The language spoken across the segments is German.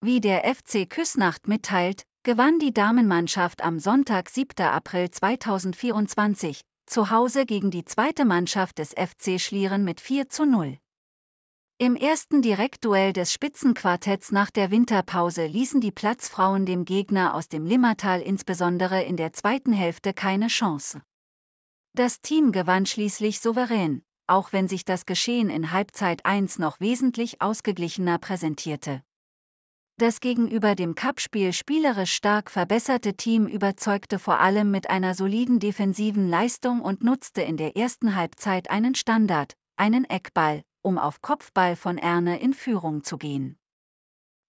Wie der FC Küsnacht mitteilt, gewann die Damenmannschaft am Sonntag 7. April 2024 zu Hause gegen die zweite Mannschaft des FC Schlieren mit 4 zu 0. Im ersten Direktduell des Spitzenquartetts nach der Winterpause ließen die Platzfrauen dem Gegner aus dem Limmertal insbesondere in der zweiten Hälfte keine Chance. Das Team gewann schließlich souverän, auch wenn sich das Geschehen in Halbzeit 1 noch wesentlich ausgeglichener präsentierte. Das gegenüber dem Cupspiel spielerisch stark verbesserte Team überzeugte vor allem mit einer soliden defensiven Leistung und nutzte in der ersten Halbzeit einen Standard, einen Eckball, um auf Kopfball von Erne in Führung zu gehen.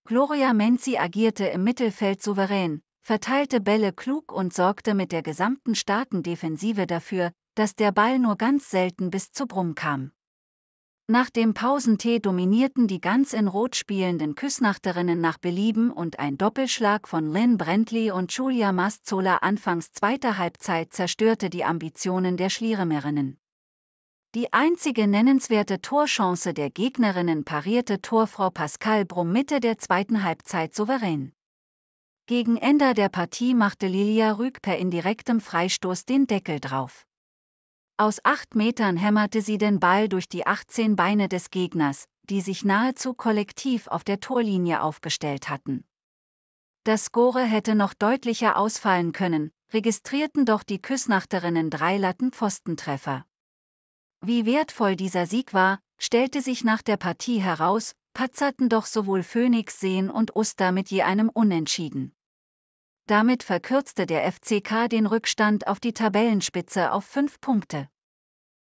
Gloria Menzi agierte im Mittelfeld souverän, verteilte Bälle klug und sorgte mit der gesamten starken Defensive dafür, dass der Ball nur ganz selten bis zu Brumm kam. Nach dem Pausentee dominierten die ganz in Rot spielenden Küssnachterinnen nach Belieben und ein Doppelschlag von Lynn Brentley und Julia Mastzola anfangs zweiter Halbzeit zerstörte die Ambitionen der Schlieremerinnen. Die einzige nennenswerte Torchance der Gegnerinnen parierte Torfrau Pascal Brumm Mitte der zweiten Halbzeit souverän. Gegen Ende der Partie machte Lilia Rüg per indirektem Freistoß den Deckel drauf. Aus acht Metern hämmerte sie den Ball durch die 18 Beine des Gegners, die sich nahezu kollektiv auf der Torlinie aufgestellt hatten. Das Score hätte noch deutlicher ausfallen können, registrierten doch die Küssnachterinnen drei Lattenpfostentreffer. Wie wertvoll dieser Sieg war, stellte sich nach der Partie heraus, patzerten doch sowohl Phoenix Seen und Uster mit je einem Unentschieden. Damit verkürzte der FCK den Rückstand auf die Tabellenspitze auf fünf Punkte.